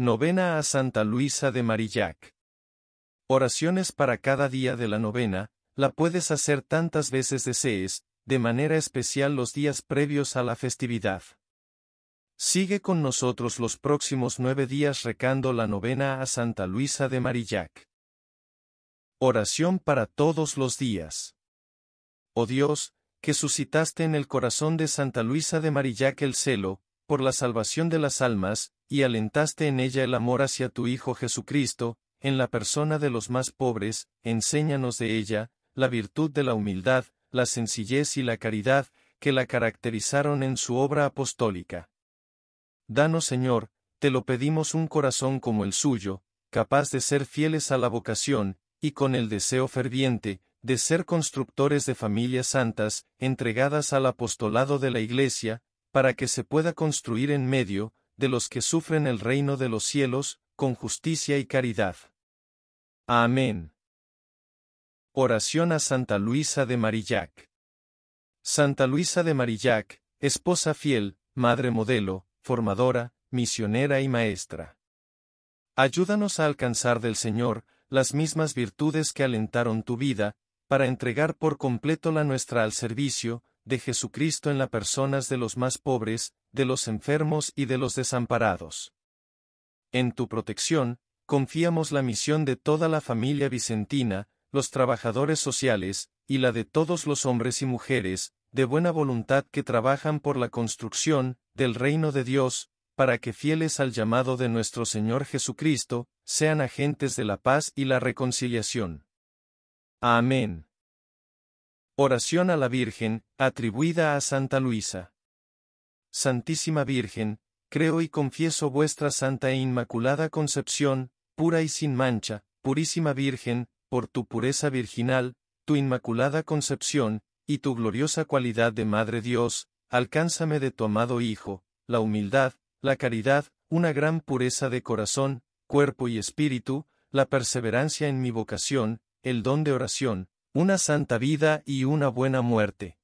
Novena a Santa Luisa de Marillac. Oraciones para cada día de la novena, la puedes hacer tantas veces desees, de manera especial los días previos a la festividad. Sigue con nosotros los próximos nueve días recando la novena a Santa Luisa de Marillac. Oración para todos los días. Oh Dios, que suscitaste en el corazón de Santa Luisa de Marillac el celo, por la salvación de las almas, y alentaste en ella el amor hacia tu Hijo Jesucristo, en la persona de los más pobres, enséñanos de ella, la virtud de la humildad, la sencillez y la caridad, que la caracterizaron en su obra apostólica. Danos, Señor, te lo pedimos un corazón como el suyo, capaz de ser fieles a la vocación, y con el deseo ferviente, de ser constructores de familias santas, entregadas al apostolado de la Iglesia, para que se pueda construir en medio, de los que sufren el reino de los cielos, con justicia y caridad. Amén. Oración a Santa Luisa de Marillac. Santa Luisa de Marillac, esposa fiel, madre modelo, formadora, misionera y maestra. Ayúdanos a alcanzar del Señor las mismas virtudes que alentaron tu vida, para entregar por completo la nuestra al servicio, de Jesucristo en las personas de los más pobres, de los enfermos y de los desamparados. En tu protección, confiamos la misión de toda la familia vicentina, los trabajadores sociales, y la de todos los hombres y mujeres, de buena voluntad que trabajan por la construcción, del reino de Dios, para que fieles al llamado de nuestro Señor Jesucristo, sean agentes de la paz y la reconciliación. Amén. Oración a la Virgen, atribuida a Santa Luisa. Santísima Virgen, creo y confieso vuestra santa e inmaculada concepción, pura y sin mancha, purísima Virgen, por tu pureza virginal, tu inmaculada concepción, y tu gloriosa cualidad de Madre Dios, alcánzame de tu amado Hijo, la humildad, la caridad, una gran pureza de corazón, cuerpo y espíritu, la perseverancia en mi vocación, el don de oración, una santa vida y una buena muerte.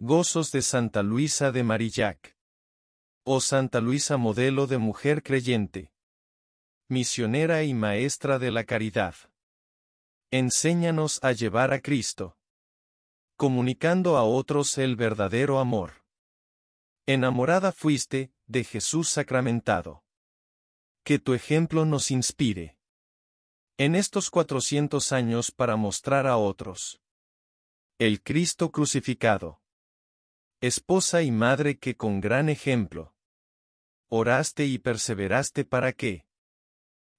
Gozos de Santa Luisa de Marillac. Oh Santa Luisa modelo de mujer creyente. Misionera y maestra de la caridad. Enséñanos a llevar a Cristo. Comunicando a otros el verdadero amor. Enamorada fuiste, de Jesús sacramentado. Que tu ejemplo nos inspire en estos cuatrocientos años para mostrar a otros. El Cristo crucificado. Esposa y madre que con gran ejemplo. Oraste y perseveraste para que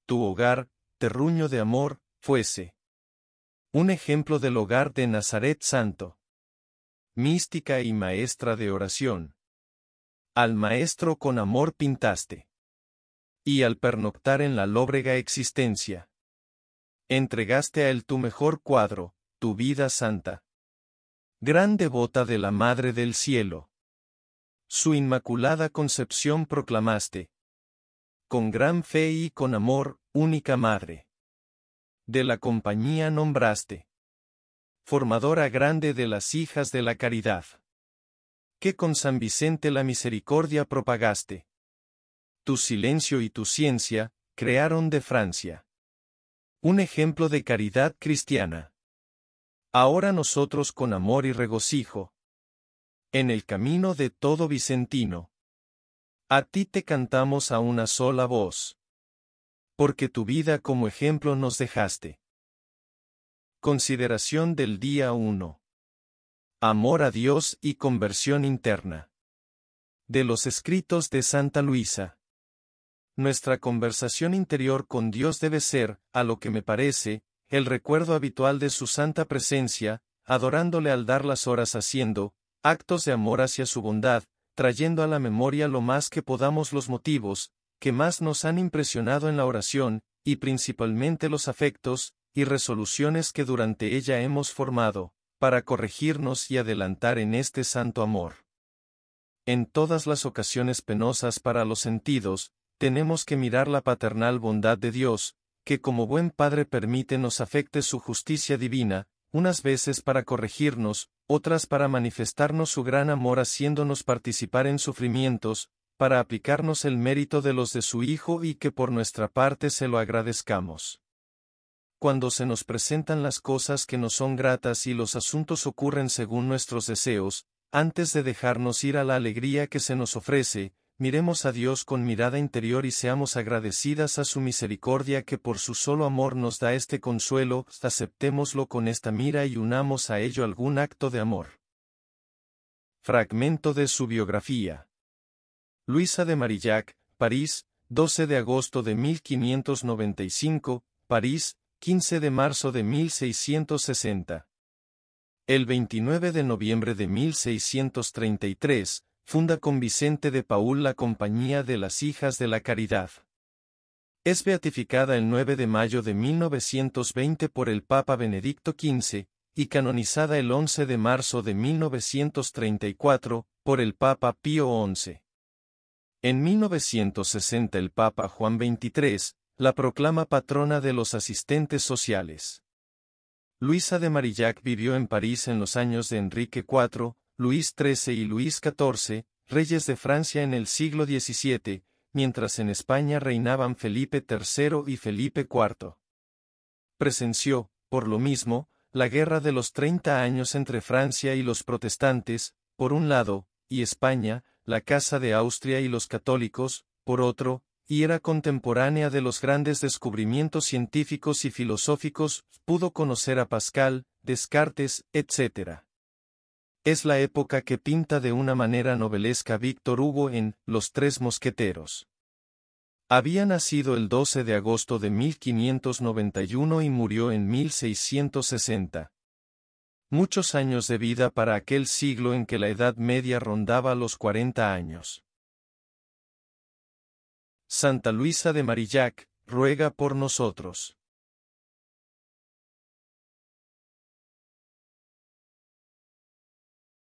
tu hogar, terruño de amor, fuese un ejemplo del hogar de Nazaret Santo. Mística y maestra de oración. Al maestro con amor pintaste. Y al pernoctar en la lóbrega existencia Entregaste a él tu mejor cuadro, tu vida santa. Gran devota de la Madre del Cielo. Su inmaculada concepción proclamaste. Con gran fe y con amor, única Madre. De la compañía nombraste. Formadora grande de las hijas de la caridad. Que con San Vicente la misericordia propagaste. Tu silencio y tu ciencia, crearon de Francia un ejemplo de caridad cristiana. Ahora nosotros con amor y regocijo. En el camino de todo vicentino. A ti te cantamos a una sola voz. Porque tu vida como ejemplo nos dejaste. Consideración del día 1. Amor a Dios y conversión interna. De los escritos de Santa Luisa nuestra conversación interior con Dios debe ser, a lo que me parece, el recuerdo habitual de su santa presencia, adorándole al dar las horas haciendo, actos de amor hacia su bondad, trayendo a la memoria lo más que podamos los motivos, que más nos han impresionado en la oración, y principalmente los afectos, y resoluciones que durante ella hemos formado, para corregirnos y adelantar en este santo amor. En todas las ocasiones penosas para los sentidos, tenemos que mirar la paternal bondad de Dios, que como buen Padre permite nos afecte su justicia divina, unas veces para corregirnos, otras para manifestarnos su gran amor haciéndonos participar en sufrimientos, para aplicarnos el mérito de los de su Hijo y que por nuestra parte se lo agradezcamos. Cuando se nos presentan las cosas que nos son gratas y los asuntos ocurren según nuestros deseos, antes de dejarnos ir a la alegría que se nos ofrece, miremos a Dios con mirada interior y seamos agradecidas a su misericordia que por su solo amor nos da este consuelo, aceptémoslo con esta mira y unamos a ello algún acto de amor. Fragmento de su biografía. Luisa de Marillac, París, 12 de agosto de 1595, París, 15 de marzo de 1660. El 29 de noviembre de 1633, funda con Vicente de Paul la Compañía de las Hijas de la Caridad. Es beatificada el 9 de mayo de 1920 por el Papa Benedicto XV, y canonizada el 11 de marzo de 1934, por el Papa Pío XI. En 1960 el Papa Juan XXIII la proclama patrona de los asistentes sociales. Luisa de Marillac vivió en París en los años de Enrique IV, Luis XIII y Luis XIV, reyes de Francia en el siglo XVII, mientras en España reinaban Felipe III y Felipe IV. Presenció, por lo mismo, la guerra de los treinta años entre Francia y los protestantes, por un lado, y España, la Casa de Austria y los católicos, por otro, y era contemporánea de los grandes descubrimientos científicos y filosóficos, pudo conocer a Pascal, Descartes, etc. Es la época que pinta de una manera novelesca Víctor Hugo en Los Tres Mosqueteros. Había nacido el 12 de agosto de 1591 y murió en 1660. Muchos años de vida para aquel siglo en que la Edad Media rondaba los 40 años. Santa Luisa de Marillac, ruega por nosotros.